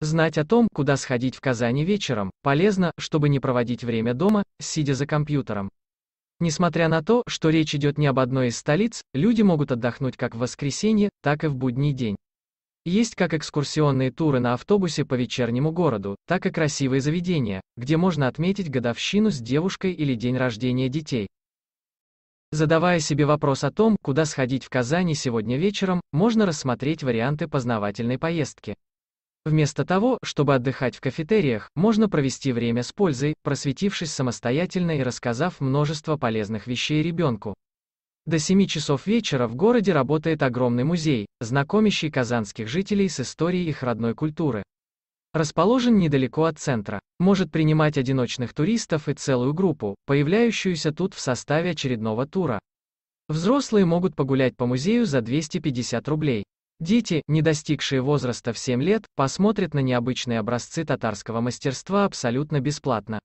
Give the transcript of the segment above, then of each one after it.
Знать о том, куда сходить в Казани вечером, полезно, чтобы не проводить время дома, сидя за компьютером. Несмотря на то, что речь идет не об одной из столиц, люди могут отдохнуть как в воскресенье, так и в будний день. Есть как экскурсионные туры на автобусе по вечернему городу, так и красивые заведения, где можно отметить годовщину с девушкой или день рождения детей. Задавая себе вопрос о том, куда сходить в Казани сегодня вечером, можно рассмотреть варианты познавательной поездки. Вместо того, чтобы отдыхать в кафетериях, можно провести время с пользой, просветившись самостоятельно и рассказав множество полезных вещей ребенку. До 7 часов вечера в городе работает огромный музей, знакомящий казанских жителей с историей их родной культуры. Расположен недалеко от центра. Может принимать одиночных туристов и целую группу, появляющуюся тут в составе очередного тура. Взрослые могут погулять по музею за 250 рублей. Дети, не достигшие возраста в 7 лет, посмотрят на необычные образцы татарского мастерства абсолютно бесплатно.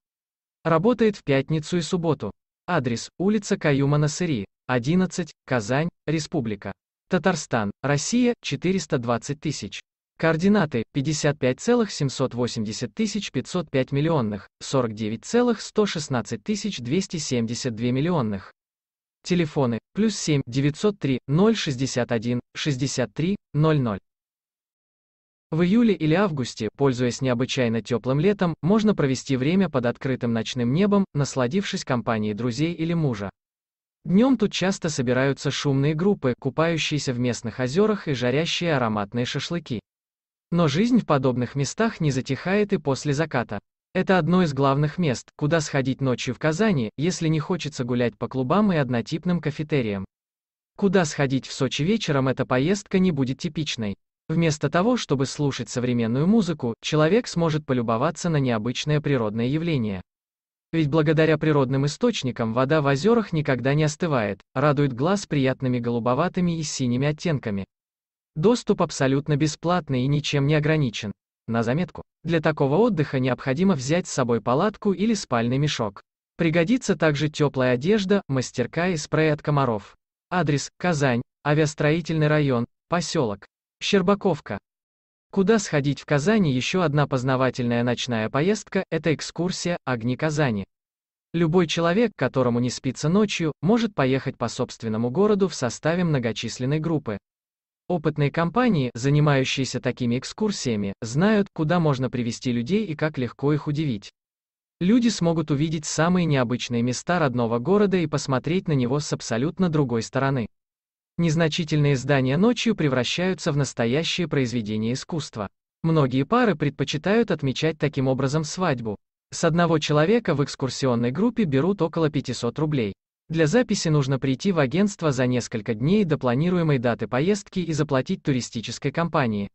Работает в пятницу и субботу. Адрес – улица Каюма Насыри, 11, Казань, Республика. Татарстан, Россия, 420 тысяч. Координаты 55,780 тысяч 505 миллионных, 49,116 тысяч 272 миллионных. Телефоны плюс 7 903 061 63 00. В июле или августе, пользуясь необычайно теплым летом, можно провести время под открытым ночным небом, насладившись компанией друзей или мужа. Днем тут часто собираются шумные группы, купающиеся в местных озерах и жарящие ароматные шашлыки. Но жизнь в подобных местах не затихает и после заката. Это одно из главных мест, куда сходить ночью в Казани, если не хочется гулять по клубам и однотипным кафетериям. Куда сходить в Сочи вечером эта поездка не будет типичной. Вместо того, чтобы слушать современную музыку, человек сможет полюбоваться на необычное природное явление. Ведь благодаря природным источникам вода в озерах никогда не остывает, радует глаз приятными голубоватыми и синими оттенками. Доступ абсолютно бесплатный и ничем не ограничен. На заметку, для такого отдыха необходимо взять с собой палатку или спальный мешок. Пригодится также теплая одежда, мастерка и спрей от комаров. Адрес – Казань, авиастроительный район, поселок. Щербаковка. Куда сходить в Казани еще одна познавательная ночная поездка – это экскурсия «Огни Казани». Любой человек, которому не спится ночью, может поехать по собственному городу в составе многочисленной группы. Опытные компании, занимающиеся такими экскурсиями, знают, куда можно привести людей и как легко их удивить. Люди смогут увидеть самые необычные места родного города и посмотреть на него с абсолютно другой стороны. Незначительные здания ночью превращаются в настоящие произведения искусства. Многие пары предпочитают отмечать таким образом свадьбу. С одного человека в экскурсионной группе берут около 500 рублей. Для записи нужно прийти в агентство за несколько дней до планируемой даты поездки и заплатить туристической компании.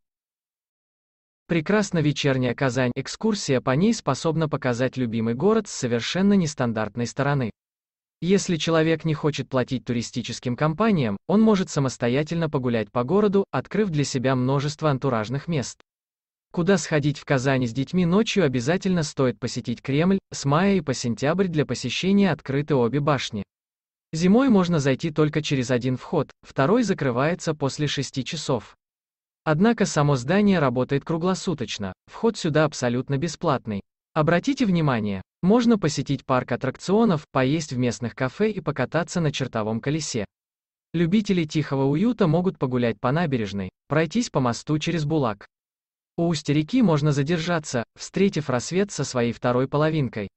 Прекрасно вечерняя Казань. Экскурсия по ней способна показать любимый город с совершенно нестандартной стороны. Если человек не хочет платить туристическим компаниям, он может самостоятельно погулять по городу, открыв для себя множество антуражных мест. Куда сходить в Казани с детьми ночью обязательно стоит посетить Кремль, с мая и по сентябрь для посещения открыты обе башни. Зимой можно зайти только через один вход, второй закрывается после 6 часов. Однако само здание работает круглосуточно, вход сюда абсолютно бесплатный. Обратите внимание, можно посетить парк аттракционов, поесть в местных кафе и покататься на чертовом колесе. Любители тихого уюта могут погулять по набережной, пройтись по мосту через Булак. У устья реки можно задержаться, встретив рассвет со своей второй половинкой.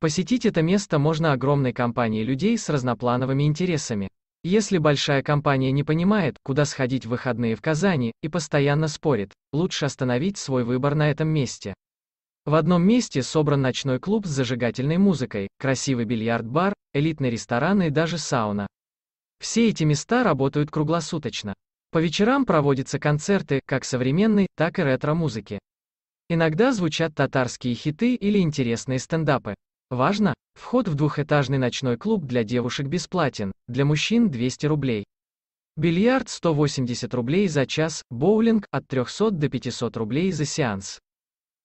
Посетить это место можно огромной компанией людей с разноплановыми интересами. Если большая компания не понимает, куда сходить в выходные в Казани, и постоянно спорит, лучше остановить свой выбор на этом месте. В одном месте собран ночной клуб с зажигательной музыкой, красивый бильярд-бар, элитный ресторан и даже сауна. Все эти места работают круглосуточно. По вечерам проводятся концерты, как современной, так и ретро-музыки. Иногда звучат татарские хиты или интересные стендапы. Важно, вход в двухэтажный ночной клуб для девушек бесплатен, для мужчин 200 рублей. Бильярд 180 рублей за час, боулинг от 300 до 500 рублей за сеанс.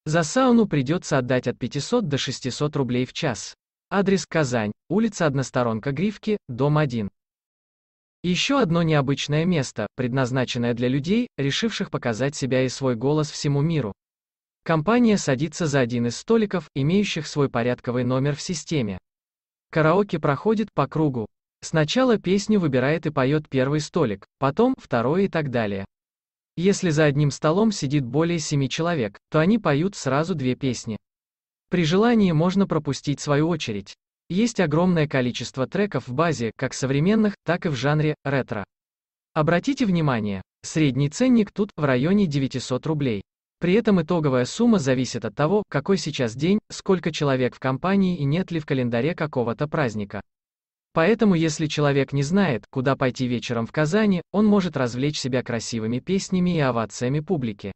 За сауну придется отдать от 500 до 600 рублей в час. Адрес Казань, улица Односторонка Гривки, дом 1. Еще одно необычное место, предназначенное для людей, решивших показать себя и свой голос всему миру. Компания садится за один из столиков, имеющих свой порядковый номер в системе. Караоке проходит по кругу. Сначала песню выбирает и поет первый столик, потом второй и так далее. Если за одним столом сидит более семи человек, то они поют сразу две песни. При желании можно пропустить свою очередь. Есть огромное количество треков в базе, как современных, так и в жанре ретро. Обратите внимание, средний ценник тут в районе 900 рублей. При этом итоговая сумма зависит от того, какой сейчас день, сколько человек в компании и нет ли в календаре какого-то праздника. Поэтому если человек не знает, куда пойти вечером в Казани, он может развлечь себя красивыми песнями и овациями публики.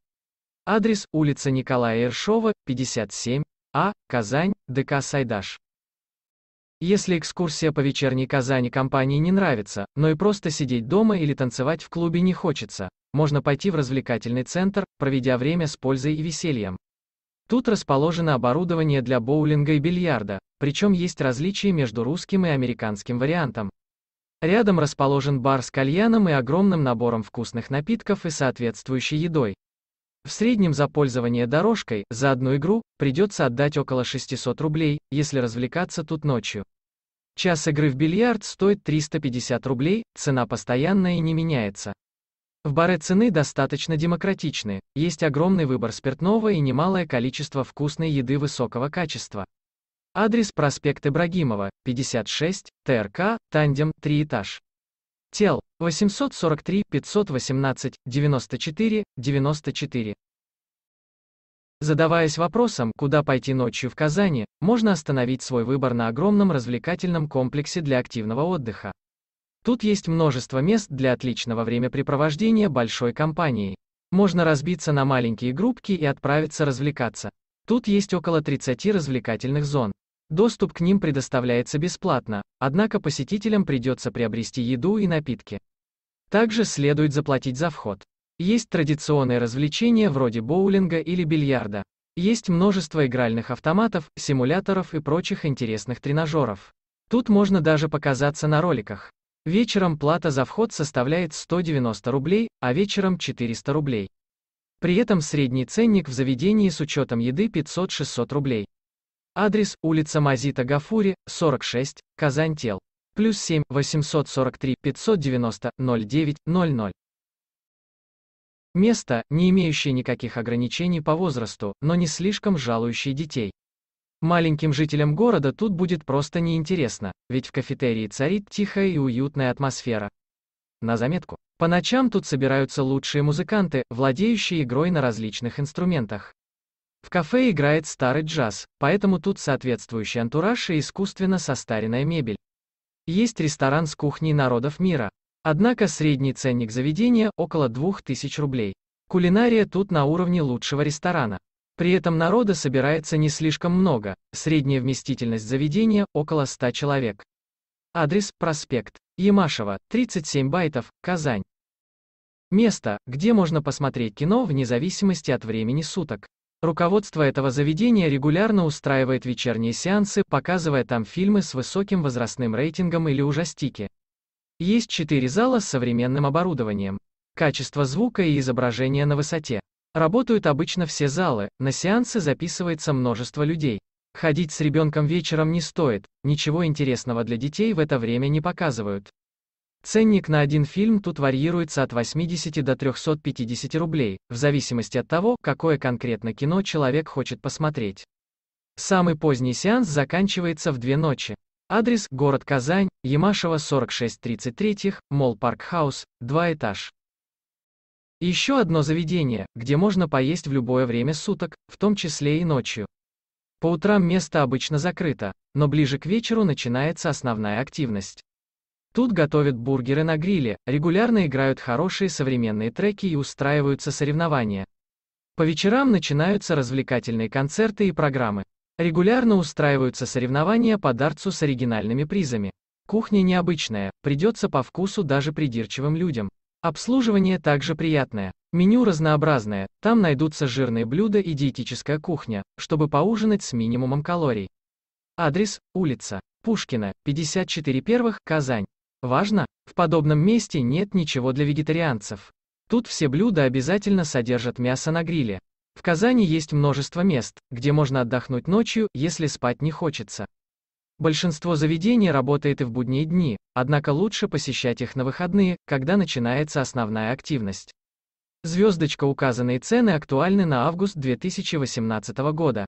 Адрес улица Николая Иршова, 57, А, Казань, ДК Сайдаш. Если экскурсия по вечерней Казани компании не нравится, но и просто сидеть дома или танцевать в клубе не хочется, можно пойти в развлекательный центр, проведя время с пользой и весельем. Тут расположено оборудование для боулинга и бильярда, причем есть различия между русским и американским вариантом. Рядом расположен бар с кальяном и огромным набором вкусных напитков и соответствующей едой. В среднем за пользование дорожкой, за одну игру, придется отдать около 600 рублей, если развлекаться тут ночью. Час игры в бильярд стоит 350 рублей, цена постоянная и не меняется. В баре цены достаточно демократичны, есть огромный выбор спиртного и немалое количество вкусной еды высокого качества. Адрес проспект Ибрагимова, 56, ТРК, Тандем, 3 этаж. Тел, 843, 518, 94, 94. Задаваясь вопросом, куда пойти ночью в Казани, можно остановить свой выбор на огромном развлекательном комплексе для активного отдыха. Тут есть множество мест для отличного времяпрепровождения большой компании. Можно разбиться на маленькие группки и отправиться развлекаться. Тут есть около 30 развлекательных зон. Доступ к ним предоставляется бесплатно, однако посетителям придется приобрести еду и напитки. Также следует заплатить за вход. Есть традиционные развлечения вроде боулинга или бильярда. Есть множество игральных автоматов, симуляторов и прочих интересных тренажеров. Тут можно даже показаться на роликах. Вечером плата за вход составляет 190 рублей, а вечером 400 рублей. При этом средний ценник в заведении с учетом еды 500-600 рублей. Адрес – улица Мазита Гафури, 46, Казань-Тел. Плюс 7 843 590 09 00. Место, не имеющее никаких ограничений по возрасту, но не слишком жалующее детей. Маленьким жителям города тут будет просто неинтересно, ведь в кафетерии царит тихая и уютная атмосфера. На заметку. По ночам тут собираются лучшие музыканты, владеющие игрой на различных инструментах. В кафе играет старый джаз, поэтому тут соответствующий антураж и искусственно состаренная мебель. Есть ресторан с кухней народов мира. Однако средний ценник заведения около 2000 рублей. Кулинария тут на уровне лучшего ресторана. При этом народа собирается не слишком много, средняя вместительность заведения – около 100 человек. Адрес – проспект Ямашева, 37 байтов, Казань. Место, где можно посмотреть кино вне зависимости от времени суток. Руководство этого заведения регулярно устраивает вечерние сеансы, показывая там фильмы с высоким возрастным рейтингом или ужастики. Есть четыре зала с современным оборудованием. Качество звука и изображения на высоте. Работают обычно все залы, на сеансы записывается множество людей. Ходить с ребенком вечером не стоит, ничего интересного для детей в это время не показывают. Ценник на один фильм тут варьируется от 80 до 350 рублей, в зависимости от того, какое конкретно кино человек хочет посмотреть. Самый поздний сеанс заканчивается в две ночи. Адрес – город Казань, Ямашева 4633, Молл Паркхаус, Хаус, 2 этаж. Еще одно заведение, где можно поесть в любое время суток, в том числе и ночью. По утрам место обычно закрыто, но ближе к вечеру начинается основная активность. Тут готовят бургеры на гриле, регулярно играют хорошие современные треки и устраиваются соревнования. По вечерам начинаются развлекательные концерты и программы. Регулярно устраиваются соревнования по дарцу с оригинальными призами. Кухня необычная, придется по вкусу даже придирчивым людям. Обслуживание также приятное. Меню разнообразное, там найдутся жирные блюда и диетическая кухня, чтобы поужинать с минимумом калорий. Адрес, улица. Пушкина, 54 первых, Казань. Важно, в подобном месте нет ничего для вегетарианцев. Тут все блюда обязательно содержат мясо на гриле. В Казани есть множество мест, где можно отдохнуть ночью, если спать не хочется. Большинство заведений работает и в будние дни, однако лучше посещать их на выходные, когда начинается основная активность. Звездочка указанные цены актуальны на август 2018 года.